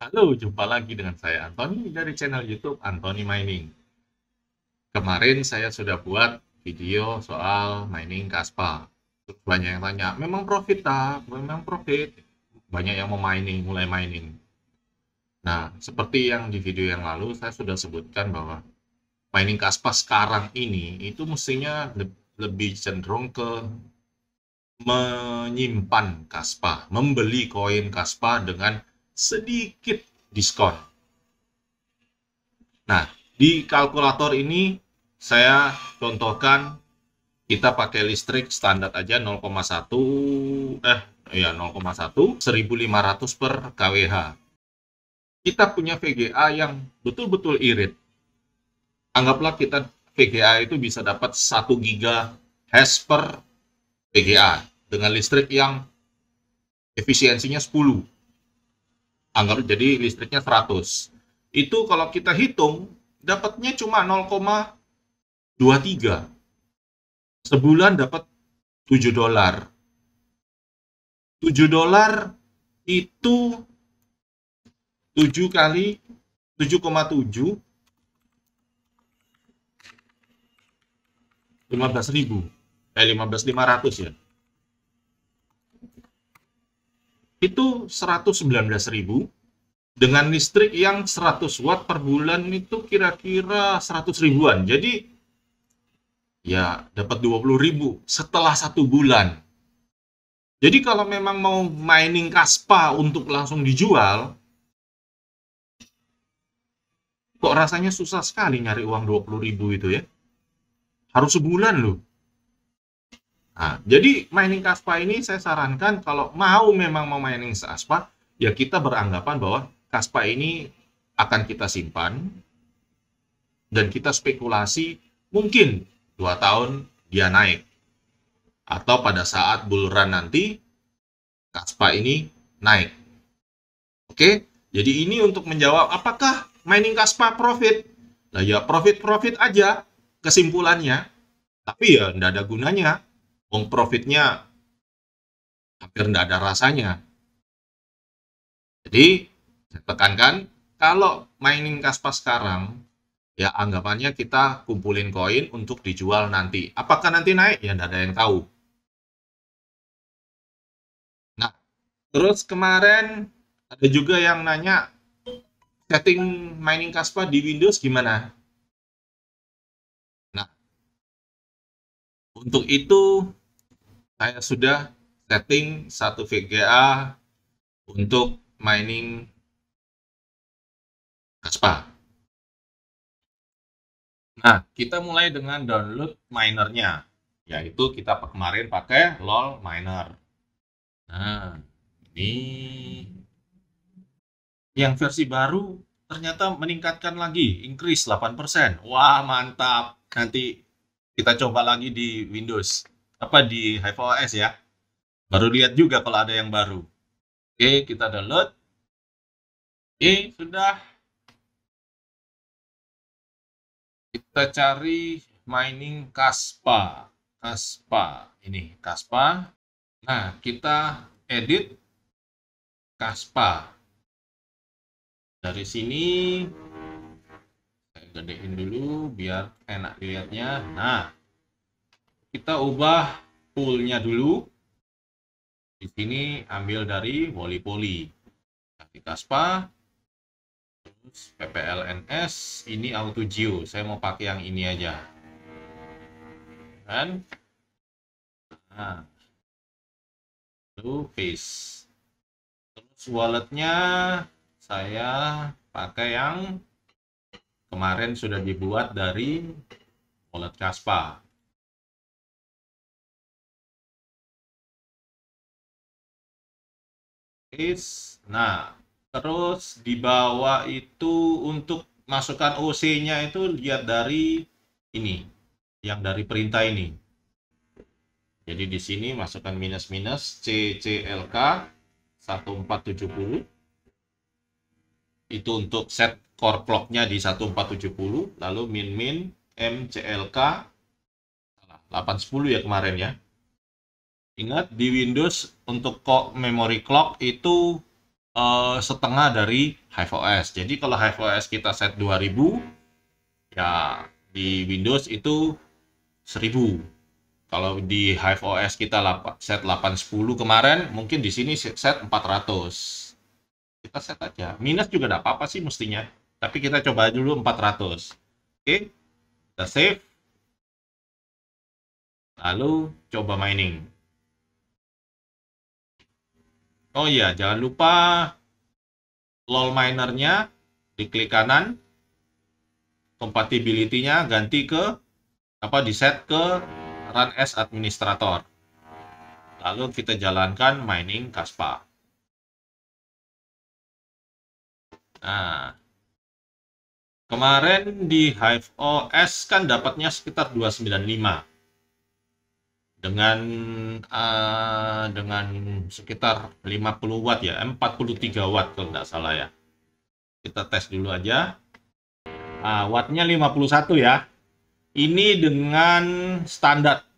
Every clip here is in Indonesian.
Halo, jumpa lagi dengan saya Antoni dari channel YouTube Antoni Mining. Kemarin saya sudah buat video soal mining Kaspa. Banyak yang tanya, memang profit tak? Memang profit? Banyak yang mau mining, mulai mining. Nah, seperti yang di video yang lalu saya sudah sebutkan bahwa mining Kaspa sekarang ini itu mestinya lebih cenderung ke menyimpan Kaspa, membeli koin Kaspa dengan sedikit diskon. Nah, di kalkulator ini saya contohkan kita pakai listrik standar aja 0,1 eh ya 0,1 1500 per kWh. Kita punya VGA yang betul-betul irit. Anggaplah kita VGA itu bisa dapat 1 giga hash per VGA dengan listrik yang efisiensinya 10 anggap jadi listriknya 100 itu kalau kita hitung dapatnya cuma 0,23 sebulan dapat 7 dolar 7 dolar itu 7 kali 7,7 15.000 eh 15.500 ya itu 119.000 dengan listrik yang 100 watt per bulan itu kira-kira 100 ribuan. Jadi ya dapat 20 ribu setelah satu bulan. Jadi kalau memang mau mining kaspa untuk langsung dijual, kok rasanya susah sekali nyari uang 20 ribu itu ya? Harus sebulan loh. Nah, jadi mining Kaspa ini saya sarankan kalau mau memang mau mining Kaspa, ya kita beranggapan bahwa Kaspa ini akan kita simpan dan kita spekulasi mungkin dua tahun dia naik. Atau pada saat bull nanti Kaspa ini naik. Oke, jadi ini untuk menjawab apakah mining Kaspa profit? Nah ya profit-profit aja kesimpulannya. Tapi ya tidak ada gunanya Uang profitnya hampir tidak ada rasanya. Jadi, saya tekankan, kalau mining Kaspa sekarang, ya anggapannya kita kumpulin koin untuk dijual nanti. Apakah nanti naik? Ya tidak ada yang tahu. Nah, terus kemarin ada juga yang nanya, setting mining Kaspa di Windows gimana? Nah, untuk itu saya sudah setting satu VGA untuk mining Caspa. Nah, kita mulai dengan download minernya, yaitu kita kemarin pakai LOL miner. Nah, ini yang versi baru ternyata meningkatkan lagi, increase 8%. Wah, mantap. Nanti kita coba lagi di Windows apa di HiveOS ya. Baru lihat juga kalau ada yang baru. Oke, kita download. Oke, sudah. Kita cari mining Kaspa. Kaspa, ini Kaspa. Nah, kita edit Kaspa. Dari sini gedein dulu biar enak dilihatnya. Nah, kita ubah poolnya dulu di sini ambil dari woli poli di kaspa terus pplns ini auto geo saya mau pakai yang ini aja kan nah lalu face terus walletnya saya pakai yang kemarin sudah dibuat dari wallet kaspa is nah terus di bawah itu untuk masukkan OC-nya itu lihat dari ini yang dari perintah ini jadi di sini masukkan minus minus CCLK 1470 itu untuk set core clock nya di 1470 lalu min min MCLK 810 ya kemarin ya Ingat di Windows untuk kok memory clock itu uh, setengah dari HiveOS. Jadi kalau HiveOS kita set 2000 ya di Windows itu 1000. Kalau di HiveOS kita set 810 kemarin mungkin di sini set 400. Kita set aja. Minus juga tidak apa-apa sih mestinya. Tapi kita coba dulu 400. Oke. Kita save. Lalu coba mining. Oh iya, jangan lupa lol minernya diklik kanan compatibility ganti ke apa di set ke run as administrator. Lalu kita jalankan mining Kaspa. Nah, kemarin di Hive OS kan dapatnya sekitar 295 dengan uh, dengan sekitar 50 watt ya 43 watt kalau tidak salah ya kita tes dulu aja uh, wattnya 51 ya ini dengan standar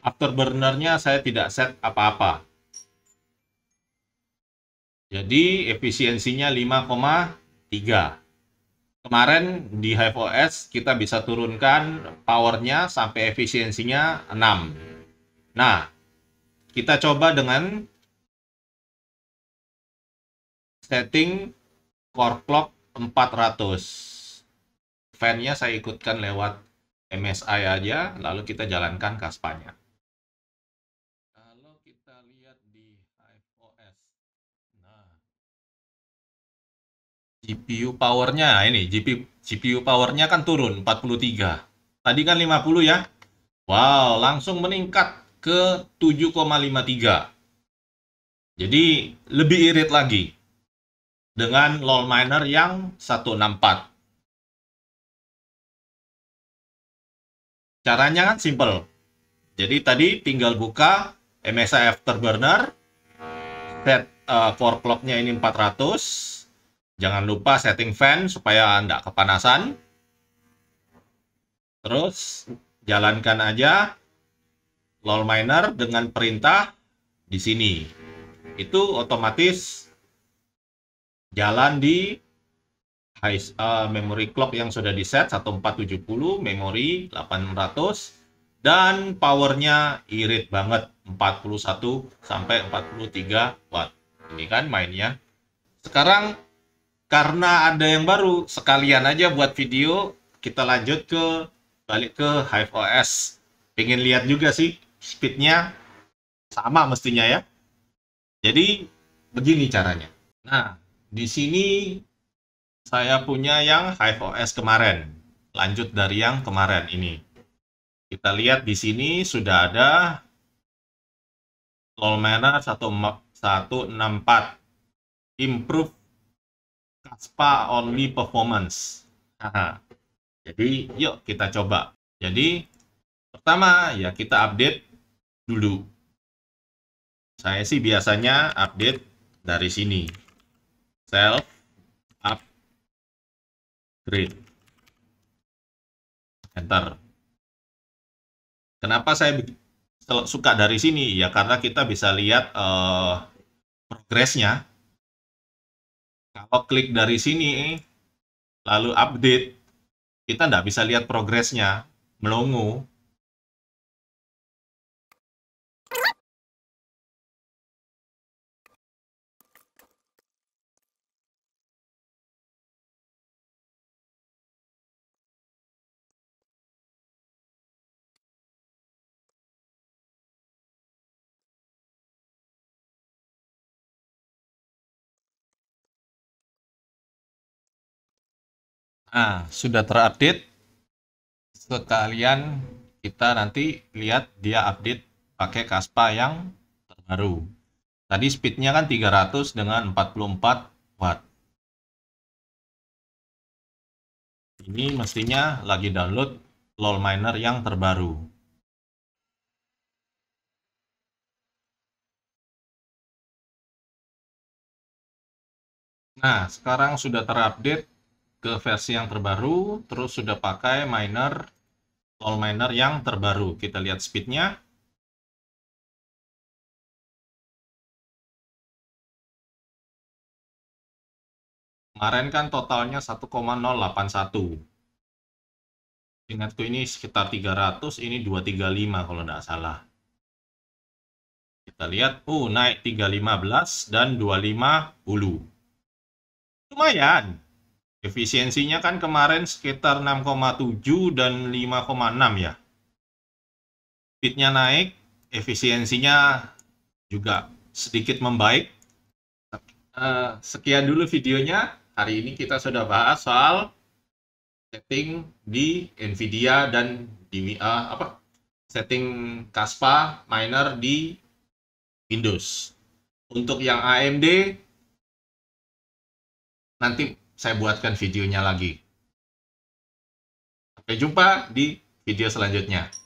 afterburnernya saya tidak set apa-apa jadi efisiensinya 5,3 kemarin di HiveOS kita bisa turunkan powernya sampai efisiensinya 6. Nah, kita coba dengan setting core clock 400. Fan-nya saya ikutkan lewat MSI aja, lalu kita jalankan kaspanya. GPU powernya ini GPU GPU powernya kan turun 43 tadi kan 50 ya Wow langsung meningkat ke 7,53 jadi lebih irit lagi dengan lol miner yang 164 Caranya kan simple. Jadi tadi tinggal buka MSIF Afterburner, set uh, for clocknya ini 400, Jangan lupa setting fan supaya tidak kepanasan. Terus jalankan aja LOL miner dengan perintah di sini. Itu otomatis jalan di high, uh, memory clock yang sudah di set 1470, memory 800 dan powernya irit banget 41 sampai 43 watt. Ini kan mainnya. Sekarang karena ada yang baru sekalian aja buat video kita lanjut ke balik ke Hive OS pengen lihat juga sih speednya sama mestinya ya jadi begini caranya nah di sini saya punya yang Hive OS kemarin lanjut dari yang kemarin ini kita lihat di sini sudah ada lol 164 improve Kaspa Only Performance. Aha. Jadi, yuk kita coba. Jadi, pertama ya kita update dulu. Saya sih biasanya update dari sini. Self upgrade. Enter. Kenapa saya suka dari sini? Ya karena kita bisa lihat uh, progresnya kalau klik dari sini, lalu update, kita tidak bisa lihat progresnya, melongo. Nah, sudah terupdate. Sekalian kita nanti lihat dia update pakai Caspa yang terbaru. Tadi speednya kan 300 dengan 44 watt. Ini mestinya lagi download LOL Miner yang terbaru. Nah, sekarang sudah terupdate ke versi yang terbaru, terus sudah pakai miner, all miner yang terbaru. Kita lihat speednya. Kemarin kan totalnya 1,081. Ingatku ini sekitar 300, ini 235 kalau tidak salah. Kita lihat, uh naik 315 dan 25 hulu. Lumayan. Efisiensinya kan kemarin sekitar 6,7 dan 5,6 ya. Speednya naik, efisiensinya juga sedikit membaik. Eh, sekian dulu videonya. Hari ini kita sudah bahas soal setting di NVIDIA dan di uh, apa setting Caspa miner di Windows. Untuk yang AMD nanti saya buatkan videonya lagi. Sampai jumpa di video selanjutnya.